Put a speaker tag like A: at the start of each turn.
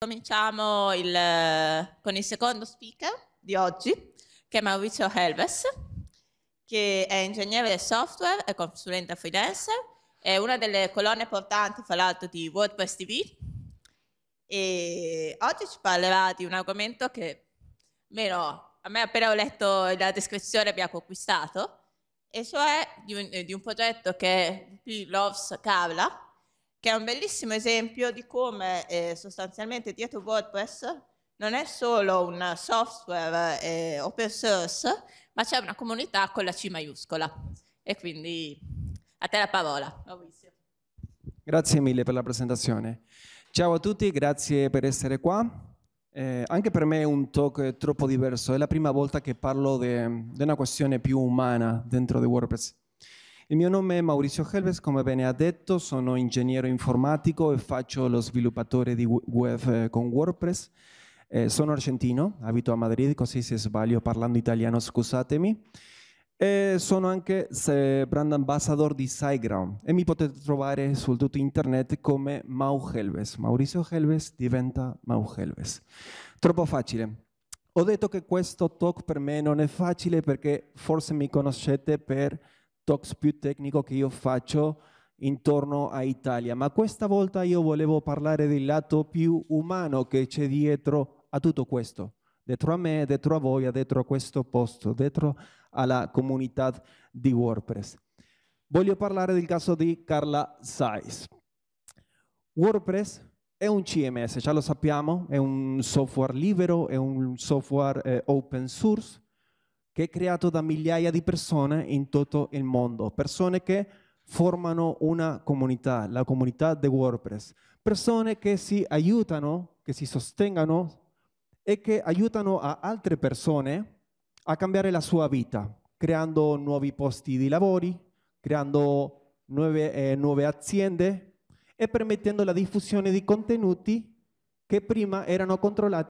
A: Cominciamo il, eh, con il secondo speaker di oggi, che è Maurizio Helves, che è ingegnere del software e consulente freelancer, è una delle colonne portanti, fra l'altro, di WordPress TV. E oggi ci parlerà di un argomento che, meno a me appena ho letto la descrizione, mi ha conquistato, e cioè di un, di un progetto che è P. Loves Carla, che è un bellissimo esempio di come eh, sostanzialmente dietro WordPress non è solo un software eh, open source, ma c'è una comunità con la C maiuscola. E quindi a te la parola, Maurizio.
B: Grazie mille per la presentazione. Ciao a tutti, grazie per essere qua. Eh, anche per me è un talk troppo diverso, è la prima volta che parlo di una questione più umana dentro di WordPress. Il mio nome è Maurizio Helves, come bene ha detto, sono ingegnere informatico e faccio lo sviluppatore di web eh, con WordPress. Eh, sono argentino, abito a Madrid, così se sbaglio parlando italiano scusatemi. E sono anche brand ambassador di SiteGround e mi potete trovare su tutto internet come Mau Helves. Maurizio Helves diventa Mau Helves. Troppo facile. Ho detto che questo talk per me non è facile perché forse mi conoscete per talks più tecnico che io faccio intorno a Italia, ma questa volta io volevo parlare del lato più umano che c'è dietro a tutto questo, dietro a me, dietro a voi, dietro a questo posto, dietro alla comunità di WordPress. Voglio parlare del caso di Carla Saiz. WordPress è un CMS, già lo sappiamo, è un software libero, è un software eh, open source, che è creato da migliaia di persone in tutto il mondo, persone che formano una comunità, la comunità di WordPress, persone che si aiutano, che si sostengano e che aiutano a altre persone a cambiare la sua vita, creando nuovi posti di lavoro, creando nuove, eh, nuove aziende e permettendo la diffusione di contenuti che prima erano controllati